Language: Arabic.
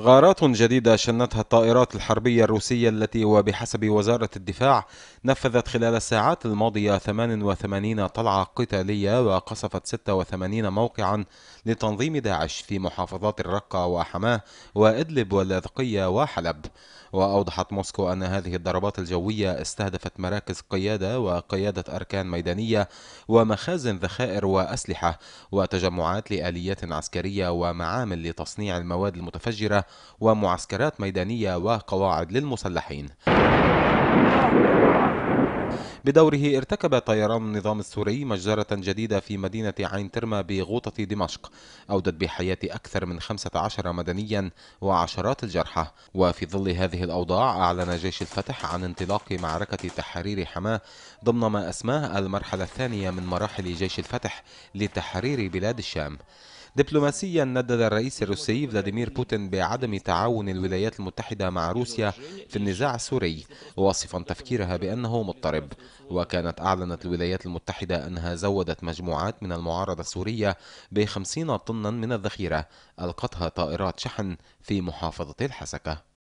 غارات جديدة شنتها الطائرات الحربية الروسية التي وبحسب وزارة الدفاع نفذت خلال الساعات الماضية 88 طلعة قتالية وقصفت 86 موقعا لتنظيم داعش في محافظات الرقة وحماه وإدلب واللاذقية وحلب وأوضحت موسكو أن هذه الضربات الجوية استهدفت مراكز قيادة وقيادة أركان ميدانية ومخازن ذخائر وأسلحة وتجمعات لآليات عسكرية ومعامل لتصنيع المواد المتفجرة ومعسكرات ميدانية وقواعد للمسلحين بدوره ارتكب طيران النظام السوري مجزرة جديدة في مدينة عين ترما بغوطة دمشق أودت بحياة أكثر من 15 مدنيا وعشرات الجرحى وفي ظل هذه الأوضاع أعلن جيش الفتح عن انطلاق معركة تحرير حماة ضمن ما أسماه المرحلة الثانية من مراحل جيش الفتح لتحرير بلاد الشام دبلوماسيا ندد الرئيس الروسي فلاديمير بوتين بعدم تعاون الولايات المتحدة مع روسيا في النزاع السوري واصفا تفكيرها بأنه مضطرب وكانت أعلنت الولايات المتحدة أنها زودت مجموعات من المعارضة السورية بخمسين طنا من الذخيرة ألقتها طائرات شحن في محافظة الحسكة